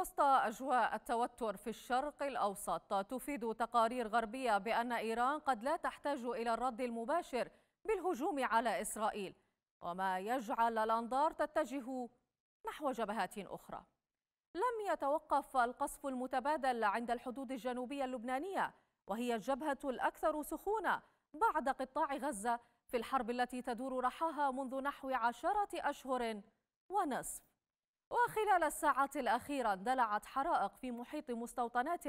وسط أجواء التوتر في الشرق الأوسط تفيد تقارير غربية بأن إيران قد لا تحتاج إلى الرد المباشر بالهجوم على إسرائيل وما يجعل الأنظار تتجه نحو جبهات أخرى لم يتوقف القصف المتبادل عند الحدود الجنوبية اللبنانية وهي الجبهة الأكثر سخونة بعد قطاع غزة في الحرب التي تدور رحاها منذ نحو عشرة أشهر ونصف وخلال الساعات الأخيرة اندلعت حرائق في محيط مستوطنات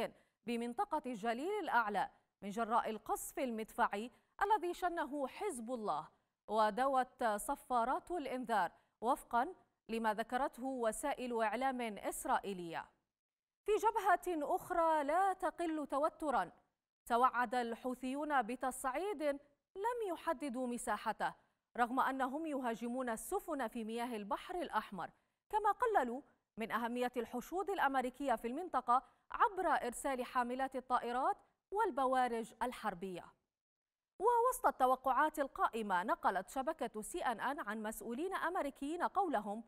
بمنطقة الجليل الأعلى من جراء القصف المدفعي الذي شنه حزب الله ودوت صفارات الإنذار وفقا لما ذكرته وسائل إعلام إسرائيلية في جبهة أخرى لا تقل توترا توعد الحوثيون بتصعيد لم يحددوا مساحته رغم أنهم يهاجمون السفن في مياه البحر الأحمر كما قللوا من أهمية الحشود الأمريكية في المنطقة عبر إرسال حاملات الطائرات والبوارج الحربية ووسط التوقعات القائمة نقلت شبكة سي أن أن عن مسؤولين أمريكيين قولهم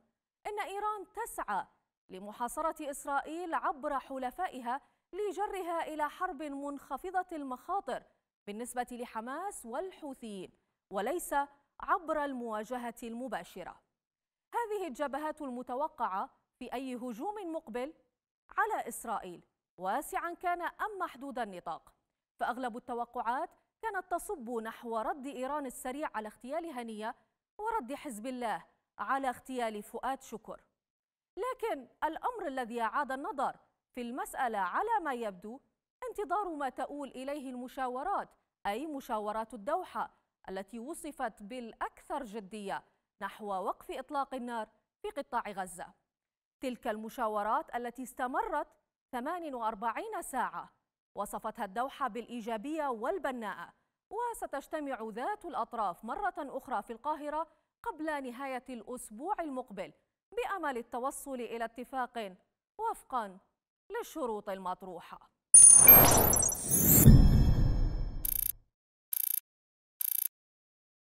إن إيران تسعى لمحاصرة إسرائيل عبر حلفائها لجرها إلى حرب منخفضة المخاطر بالنسبة لحماس والحوثيين وليس عبر المواجهة المباشرة هذه الجبهات المتوقعة في أي هجوم مقبل على إسرائيل واسعا كان أم محدود النطاق فأغلب التوقعات كانت تصب نحو رد إيران السريع على اغتيال هنية ورد حزب الله على اغتيال فؤاد شكر لكن الأمر الذي أعاد النظر في المسألة على ما يبدو انتظار ما تؤول إليه المشاورات أي مشاورات الدوحة التي وصفت بالأكثر جدية نحو وقف إطلاق النار في قطاع غزة تلك المشاورات التي استمرت 48 ساعة وصفتها الدوحة بالإيجابية والبناءة وستجتمع ذات الأطراف مرة أخرى في القاهرة قبل نهاية الأسبوع المقبل بأمل التوصل إلى اتفاق وفقا للشروط المطروحة